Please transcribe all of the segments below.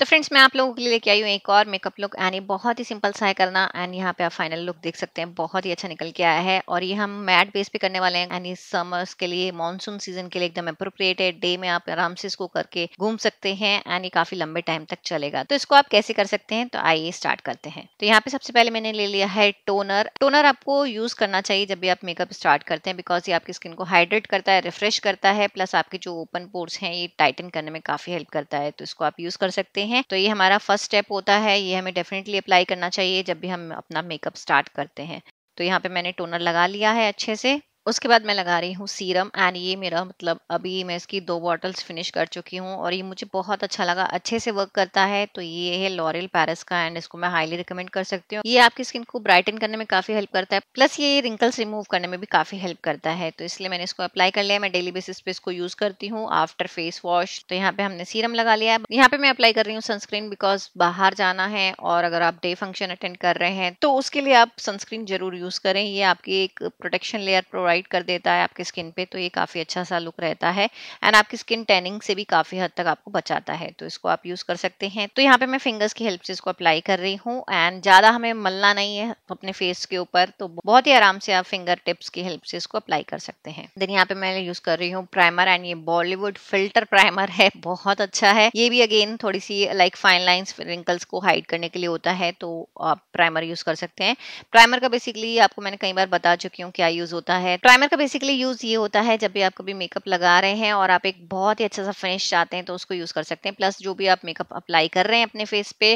तो फ्रेंड्स मैं आप लोगों के लिए लेके आई हूँ एक और मेकअप लुक ये बहुत ही सिंपल सा है करना एंड यहाँ पे आप फाइनल लुक देख सकते हैं बहुत ही अच्छा निकल के आया है और ये हम मैट बेस पे करने वाले हैं यानी समर्स के लिए मॉनसून सीजन के लिए एकदम अप्रोप्रिएट है डे में आप आराम से इसको करके घूम सकते हैं एंड ये काफी लंबे टाइम तक चलेगा तो इसको आप कैसे कर सकते हैं तो आइए स्टार्ट करते हैं तो यहाँ पे सबसे पहले मैंने ले लिया है टोनर टोनर आपको यूज करना चाहिए जब भी आप मेकअप स्टार्ट करते हैं बिकॉज ये आपकी स्किन को हाइड्रेट करता है रिफ्रेश करता है प्लस आपके जो ओपन पोर्स हैं ये टाइटन करने में काफी हेल्प करता है तो इसको आप यूज कर सकते हैं करते हैं तो ये हमारा फर्स्ट स्टेप होता है ये हमें डेफिनेटली अप्लाई करना चाहिए जब भी हम अपना मेकअप स्टार्ट करते हैं तो यहाँ पे मैंने टोनर लगा लिया है अच्छे से उसके बाद मैं लगा रही हूँ सीरम एंड ये मेरा मतलब अभी मैं इसकी दो बॉटल्स फिनिश कर चुकी हूँ और ये मुझे बहुत अच्छा लगा अच्छे से वर्क करता है तो ये है लॉरियल पैरिस का एंड इसको मैं हाईली रिकमेंड कर सकती हूँ ये आपकी स्किन को ब्राइटन करने में काफ़ी हेल्प करता है प्लस ये रिंकल्स रिमूव करने में भी काफ़ी हेल्प करता है तो इसलिए मैंने इसको अप्लाई कर लिया मैं डेली बेसिस पे इसको यूज़ करती हूँ आफ्टर फेस वॉश तो यहाँ पे हमने सीरम लगा लिया है यहाँ पे मैं अप्लाई कर रही हूँ सनस्क्रीन बिकॉज बाहर जाना है और अगर आप डे फंक्शन अटेंड कर रहे हैं तो उसके लिए आप सनस्क्रीन जरूर यूज़ करें ये आपकी एक प्रोटेक्शन लेयर प्रोवाइड प्रोवाइड कर देता है आपकी स्किन पे तो ये काफ़ी अच्छा सा लुक रहता है एंड आपकी स्किन टैनिंग से भी काफ़ी हद तक आपको बचाता है तो इसको आप यूज़ कर सकते हैं तो यहाँ पे मैं फिंगर्स की हेल्प से इसको अप्लाई कर रही हूँ एंड ज़्यादा हमें मलना नहीं है अपने फेस के ऊपर तो बहुत ही आराम से आप फिंगर टिप्स की हेल्प से इसको अप्लाई कर सकते हैं देन यहाँ पे मैं यूज़ कर रही हूँ प्राइमर एंड ये बॉलीवुड फिल्टर प्राइमर है बहुत अच्छा है ये भी अगेन थोड़ी सी लाइक फाइन लाइन्स रिंकल्स को हाइड करने के लिए होता है तो आप प्राइमर यूज़ कर सकते हैं प्राइमर का बेसिकली आपको मैंने कई बार बता चुकी हूँ क्या यूज़ होता है प्राइमर का बेसिकली यूज़ ये होता है जब भी आप कभी मेकअप लगा रहे हैं और आप एक बहुत ही अच्छा सा फिनिश चाहते हैं तो उसको यूज़ कर सकते हैं प्लस जो भी आप मेकअप अप्लाई कर रहे हैं अपने फेस पे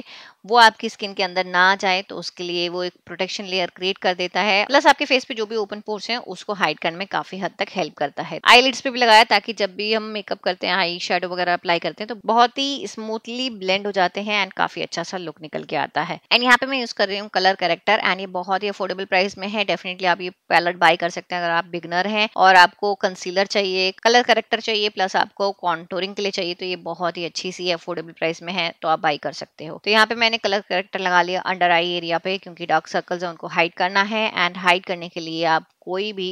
वो आपकी स्किन के अंदर ना जाए तो उसके लिए वो एक प्रोटेक्शन लेयर क्रिएट कर देता है प्लस आपके फेस पे जो भी ओपन पोर्स हैं उसको हाइड करने में काफ़ी हद तक हेल्प करता है आई पे भी लगाया ताकि जब भी हम मेकअप करते हैं आई शेडो वगैरह अप्लाई करते हैं तो बहुत ही स्मूथली ब्लेंड हो जाते हैं एंड काफ़ी अच्छा सा लुक निकल के आता है एंड यहाँ पे मैं यूज़ कर रही हूँ कलर करेक्टर एंड ये बहुत ही अफोर्डेबल प्राइस में है डेफिनेटली आप ये पैलेट बाय कर सकते हैं अगर आप बिगनर हैं और आपको कंसीलर चाहिए कलर करेक्टर चाहिए प्लस आपको कॉन्टोरिंग के लिए चाहिए तो ये बहुत ही अच्छी सी अफोर्डेबल प्राइस में है तो आप बाई कर सकते हो तो यहाँ पे मैंने कलर करेक्टर लगा लिया अंडर आई एरिया पे क्योंकि डार्क सर्कल्स है उनको हाइड करना है एंड हाइड करने के लिए आप कोई भी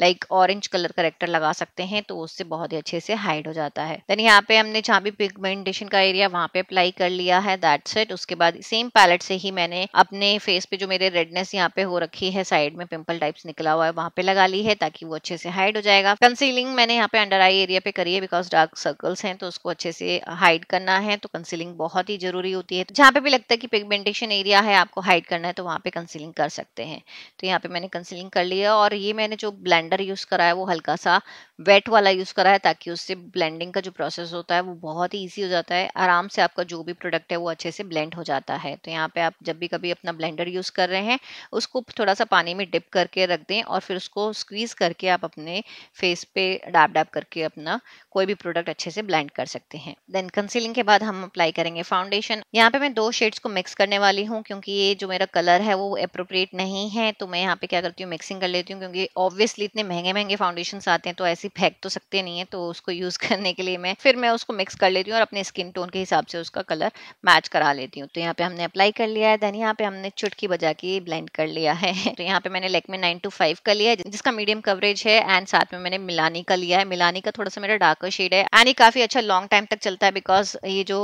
लाइक ऑरेंज कलर करेक्टर लगा सकते हैं तो उससे बहुत ही अच्छे से हाइड हो जाता है देन यहाँ पे हमने जहाँ भी पिगमेंटेशन का एरिया वहाँ पे अप्लाई कर लिया है दैट्स इट उसके बाद सेम पैलेट से ही मैंने अपने फेस पे जो मेरे रेडनेस यहाँ पे हो रखी है साइड में पिंपल टाइप्स निकला हुआ है वहाँ पे लगा लिया ली है ताकि वो अच्छे से हाइड हो जाएगा कंसीलिंग मैंने यहाँ पे अंडर आई एरिया पे करी है बिकॉज डार्क सर्कल्स हैं तो उसको अच्छे से हाइड करना है तो कंसीलिंग बहुत ही जरूरी होती है तो जहाँ पे भी लगता है कि पिगमेंटेशन एरिया है आपको हाइड करना है तो वहाँ पे कंसीलिंग कर सकते हैं तो यहाँ पे मैंने कंसीलिंग कर लिया और ये मैंने जो ब्लेंडर यूज़ करा है वो हल्का सा वेट वाला यूज़ करा है ताकि उससे ब्लेंडिंग का जो प्रोसेस होता है वो बहुत ही ईजी हो जाता है आराम से आपका जो भी प्रोडक्ट है वो अच्छे से ब्लेंड हो जाता है तो यहाँ पे आप जब भी कभी अपना ब्लेंडर यूज़ कर रहे हैं उसको थोड़ा सा पानी में डिप करके रख दें और फिर उसको स्क्वीज़ करके आप अपने फेस पे डाप डाप करके अपना कोई भी प्रोडक्ट अच्छे से ब्लेंड कर सकते हैं देन कंसीलिंग के बाद हम अप्लाई करेंगे फाउंडेशन यहाँ पे मैं दो शेड्स को मिक्स करने वाली हूँ क्योंकि ये जो मेरा कलर है वो अप्रोप्रिएट नहीं है तो मैं यहाँ पे क्या करती हूँ मिक्सिंग कर लेती हूँ क्योंकि ऑब्वियसली इतने महंगे महंगे फाउंडेशन आते हैं तो ऐसे फेंक तो सकते नहीं है तो उसको यूज़ करने के लिए मैं फिर मैं उसको मिक्स कर लेती हूँ और अपने स्किन टोन के हिसाब से उसका कलर मैच करा लेती हूँ तो यहाँ पे हमने अप्लाई कर लिया है देन यहाँ पे हमने चुटकी बजा के ब्लेंड कर लिया है तो यहाँ पे मैंने में नाइन टू फाइव कर लिया है जिसका सा मीडियम कवरेज है एंड साथ में मैंने मिलानी का लिया है मिलानी का थोड़ा सा मेरा डार्क शेड है एंड ये काफी अच्छा लॉन्ग टाइम तक चलता है बिकॉज ये जो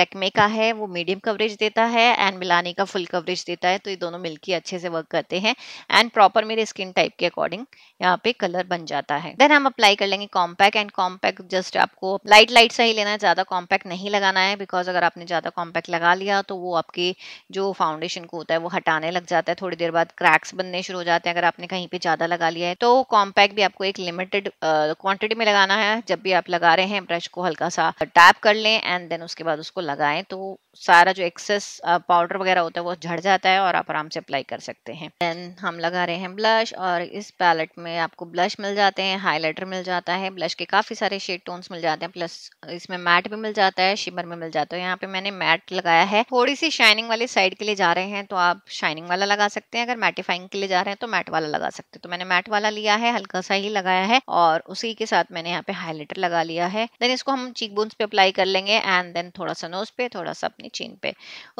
लेकमे का है वो मीडियम कवरेज देता है एंड मिलानी का फुल कवरेज देता है तो ये दोनों मिलकर अच्छे से वर्क करते हैं एंड प्रॉपर मेरे स्किन टाइप के अकॉर्डिंग यहाँ पे कलर बन जाता है देन हम अप्लाई कर लेंगे कॉम्पैक्ट एंड कॉम्पैक्ट जस्ट आपको लाइट लाइट सा ही लेना है ज्यादा कॉम्पैक्ट नहीं लगाना है बिकॉज अगर आपने ज्यादा कॉम्पैक्ट लगा लिया तो वो आपके जो फाउंडेशन को होता है वो हटाने लग जाता है थोड़ी देर बाद क्रैक्स बनने शुरू हो जाते हैं अगर आपने कहीं पे ज्यादा लगा लिया है है तो कॉम्पैक्ट भी आपको एक लिमिटेड क्वांटिटी uh, में लगाना है जब भी आप लगा रहे हैं ब्रश को हल्का सा टैप कर लें एंड देन उसके बाद उसको लगाएं तो सारा जो एक्सेस पाउडर uh, वगैरह होता है वो झड़ जाता है और आप आराम से अप्लाई कर सकते हैं देन हम लगा रहे हैं ब्लश और इस पैलेट में आपको ब्लश मिल जाते हैं हाईलाइटर मिल जाता है ब्लश के काफ़ी सारे शेड टोन्स मिल जाते हैं प्लस इसमें मैट भी मिल जाता है शिमर में मिल जाता है यहाँ पे मैंने मैट लगाया है थोड़ी सी शाइनिंग वाले साइड के लिए जा रहे हैं तो आप शाइनिंग वाला लगा सकते हैं अगर मैटिफाइंग के लिए जा रहे हैं तो मैट वाला लगा सकते हैं तो मैंने मैट वाला वाला लिया है हल्का सा ही लगाया है और उसी के साथ मैंने यहाँ पे हाईलाइटर लगा लिया है देन इसको हम चीक बोन्स पे अप्लाई कर लेंगे एंड देन थोड़ा सा नोज पे थोड़ा सा अपनी चीन पे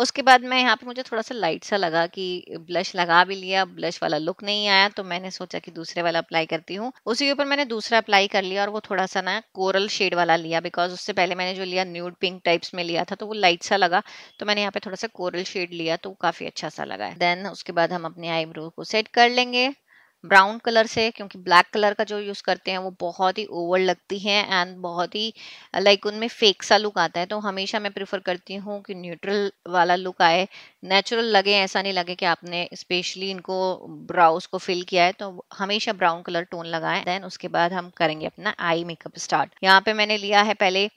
उसके बाद मैं यहाँ पे मुझे थोड़ा सा लाइट सा लगा कि ब्लश लगा भी लिया ब्लश वाला लुक नहीं आया तो मैंने सोचा कि दूसरे वाला अप्लाई करती हूँ उसी के ऊपर मैंने दूसरा अप्लाई कर लिया और वो थोड़ा सा ना कोरल शेड वाला लिया बिकॉज उससे पहले मैंने जो लिया न्यूड पिंक टाइप्स में लिया था तो वो लाइट सा लगा तो मैंने यहाँ पे थोड़ा सा कोरल शेड लिया तो काफ़ी अच्छा सा लगा देन उसके बाद हम अपने आईब्रो को सेट कर लेंगे ब्राउन कलर से क्योंकि ब्लैक कलर का जो यूज़ करते हैं वो बहुत ही ओवर लगती है एंड बहुत ही लाइक उनमें फेक सा लुक आता है तो हमेशा मैं प्रेफर करती हूँ कि न्यूट्रल वाला लुक आए नेचुरल लगे ऐसा नहीं लगे कि आपने स्पेशली इनको ब्राउज को फिल किया है तो हमेशा ब्राउन कलर टोन लगाएं देन उसके बाद हम करेंगे अपना आई मेकअप स्टार्ट यहाँ पे मैंने लिया है पहले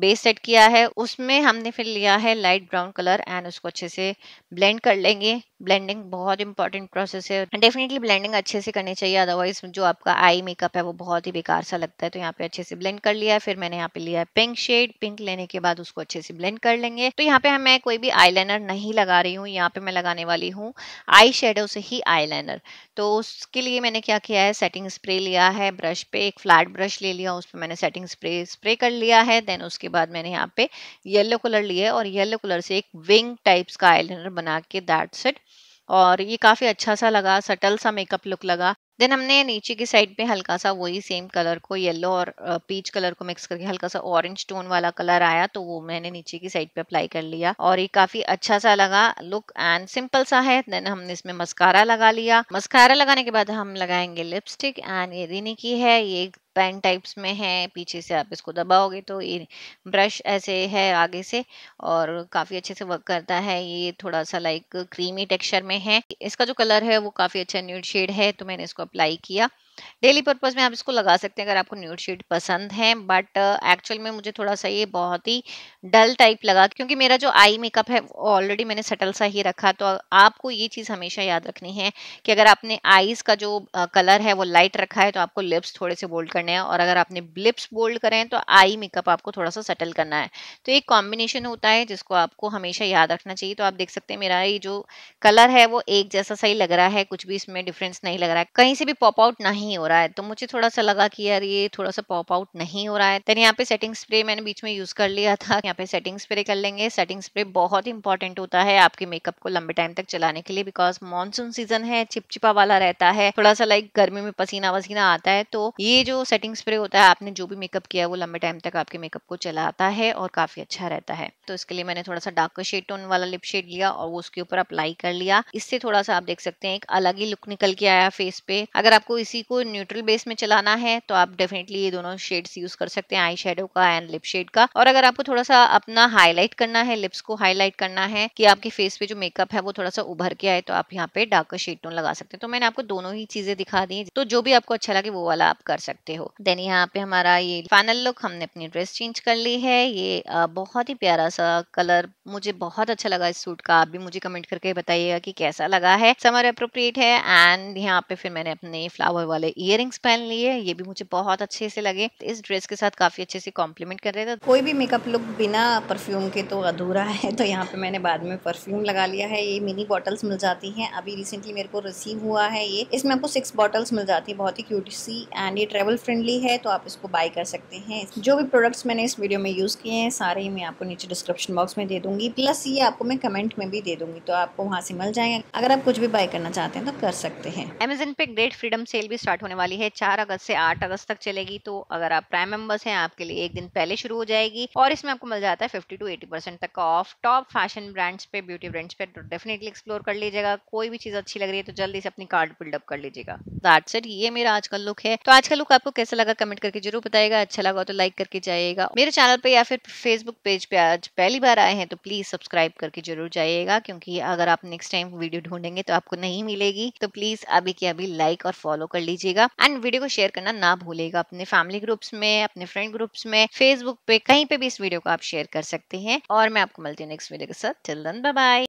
बेस सेट किया है उसमें हमने फिर लिया है लाइट ब्राउन कलर एंड उसको अच्छे से ब्लेंड कर लेंगे ब्लेंडिंग बहुत इंपॉर्टेंट प्रोसेस है डेफिनेटली ब्लेंडिंग अच्छे से करनी चाहिए अदरवाइज जो आपका आई मेकअप है वो बहुत ही बेकार सा लगता है तो यहाँ पे अच्छे से ब्लेंड कर लिया है फिर मैंने यहाँ पे लिया है पिंक शेड पिंक लेने के बाद उसको अच्छे से ब्लेंड कर लेंगे तो यहाँ पे मैं कोई भी आई नहीं लगा रही हूँ यहाँ पे मैं लगाने वाली हूँ आई शेडो से ही आई तो उसके लिए मैंने क्या किया है सेटिंग स्प्रे लिया है ब्रश पे एक फ्लैट ब्रश ले लिया उस पर मैंने सेटिंग स्प्रे स्प्रे कर लिया है देन उसके उसके बाद मैंने यहाँ पे येलो कलर लिया है और येलो कलर से एक विंग टाइप्स का आईलाइनर बना के दैट सेट और ये काफ़ी अच्छा सा लगा सटल सा मेकअप लुक लगा देन हमने नीचे की साइड पे हल्का सा वही सेम कलर को येलो और पीच कलर को मिक्स करके हल्का सा ऑरेंज टोन वाला कलर आया तो वो मैंने नीचे की साइड पे अप्लाई कर लिया और ये काफी अच्छा सा लगा लुक एंड सिंपल सा है देन हमने इसमें मस्कारा लगा लिया मस्कारा लगाने के बाद हम लगाएंगे लिपस्टिक एंड ये रिनी की है ये पैन टाइप्स में है पीछे से आप इसको दबाओगे तो ये ब्रश ऐसे है आगे से और काफ़ी अच्छे से वर्क करता है ये थोड़ा सा लाइक क्रीमी टेक्सचर में है इसका जो कलर है वो काफ़ी अच्छा न्यूड शेड है तो मैंने इसको अप्लाई किया डेली पर्पज़ में आप इसको लगा सकते हैं अगर आपको न्यूड शीट पसंद है बट एक्चुअल uh, में मुझे थोड़ा सा ये बहुत ही डल टाइप लगा क्योंकि मेरा जो आई मेकअप है ऑलरेडी मैंने सटल सा ही रखा तो आपको ये चीज़ हमेशा याद रखनी है कि अगर आपने आईज़ का जो कलर uh, है वो लाइट रखा है तो आपको लिप्स थोड़े से बोल्ड करने हैं और अगर आपने लिप्स बोल्ड करें तो आई मेकअप आपको थोड़ा सा सेटल करना है तो एक कॉम्बिनेशन होता है जिसको आपको हमेशा याद रखना चाहिए तो आप देख सकते हैं मेरा ये जो कलर है वो एक जैसा सही लग रहा है कुछ भी इसमें डिफरेंस नहीं लग रहा है कहीं से भी पॉप आउट नहीं नहीं हो रहा है तो मुझे थोड़ा सा लगा कि यार ये थोड़ा सा पॉप आउट नहीं हो रहा है देन यहाँ पे सेटिंग स्प्रे मैंने बीच में यूज कर लिया था यहाँ पे सेटिंग स्प्रे कर लेंगे सेटिंग स्प्रे बहुत इंपॉर्टेंट होता है आपके मेकअप को लंबे टाइम तक चलाने के लिए बिकॉज मानसून सीजन है चिपचिपा वाला रहता है थोड़ा सा लाइक गर्मी में पसीना वसीना आता है तो ये जो सेटिंग स्प्रे होता है आपने जो भी मेकअप किया है वो लंबे टाइम तक आपके मेकअप को चलाता है और काफी अच्छा रहता है तो इसके लिए मैंने थोड़ा सा डार्क शेड टोन वाला लिप शेड लिया और वो उसके ऊपर अप्लाई कर लिया इससे थोड़ा सा आप देख सकते हैं एक अलग ही लुक निकल के आया फेस पे अगर आपको इसी को न्यूट्रल बेस में चलाना है तो आप डेफिनेटली ये दोनों शेड्स यूज कर सकते हैं आई शेडो का एंड लिप शेड का और अगर आपको थोड़ा सा अपना हाईलाइट करना है लिप्स को हाईलाइट करना है कि आपके फेस पे जो मेकअप है वो थोड़ा सा उभर के आए तो आप यहाँ पे डार्कर शेड टोन लगा सकते हैं तो मैंने आपको दोनों ही चीजें दिखा दी तो जो भी आपको अच्छा लगे वो वाला आप कर सकते हो देन यहाँ पे हमारा ये फाइनल लुक हमने अपनी ड्रेस चेंज कर ली है ये बहुत ही प्यारा सा कलर मुझे बहुत अच्छा लगा इस सूट का आप भी मुझे कमेंट करके बताइएगा कि कैसा लगा है समर अप्रोप्रिएट है एंड यहाँ पे फिर मैंने अपने फ्लावर वाले वाले इयर पहन लिए ये भी मुझे बहुत अच्छे से लगे इस ड्रेस के साथ काफ़ी अच्छे से कॉम्प्लीमेंट कर रहे थे कोई भी मेकअप लुक बिना परफ्यूम के तो अधूरा है तो यहाँ पे मैंने बाद में परफ्यूम लगा लिया है ये मिनी बॉटल्स मिल जाती है अभी रिसेंटली मेरे को रिसीव हुआ है ये इसमें आपको सिक्स बॉटल्स मिल जाती है बहुत ही क्यूट सी एंड ये ट्रेवल फ्रेंडली है तो आप इसको बाय कर सकते हैं जो भी प्रोडक्ट्स मैंने इस वीडियो में यूज़ किए हैं सारे ही मैं आपको नीचे डिस्क्रिप्शन बॉक्स में दे दूंगी प्लस ये आपको मैं कमेंट में भी दे दूंगी तो आपको वहाँ से मिल जाएंगे अगर आप कुछ भी बाय करना चाहते हैं तो कर सकते हैं अमेजन पे ग्रेट फ्रीडम सेल भी स्टार्ट स्टार्ट होने वाली है चार अगस्त से आठ अगस्त तक चलेगी तो अगर आप प्राइम मेंबर्स हैं आपके लिए एक दिन पहले शुरू हो जाएगी और इसमें आपको मिल जाता है फिफ्टी टू एटी परसेंट तक ऑफ टॉप फैशन ब्रांड्स पे ब्यूटी ब्रांड्स पे तो डेफिनेटली एक्सप्लोर कर लीजिएगा कोई भी चीज अच्छी लग रही है तो जल्दी से अपनी कार्ड बिल्डअप कर लीजिएगा दैट्स ये मेरा आज का लुक है तो आज का लुक आपको कैसा लगा कमेंट करके जरूर बताएगा अच्छा लगा तो लाइक करके जाइएगा मेरे चैनल पे या फिर फेसबुक पेज पे आज पहली बार आए हैं तो प्लीज सब्सक्राइब करके जरूर जाइएगा क्योंकि अगर आप नेक्स्ट टाइम वीडियो ढूंढेंगे तो आपको नहीं मिलेगी तो प्लीज अभी की अभी लाइक और फॉलो कर लीजिए लीजिएगा एंड वीडियो को शेयर करना ना भूलेगा अपने फैमिली ग्रुप्स में अपने फ्रेंड ग्रुप्स में फेसबुक पे कहीं पे भी इस वीडियो को आप शेयर कर सकते हैं और मैं आपको मिलती हूँ नेक्स्ट वीडियो के साथ चिल्ड्रन बाय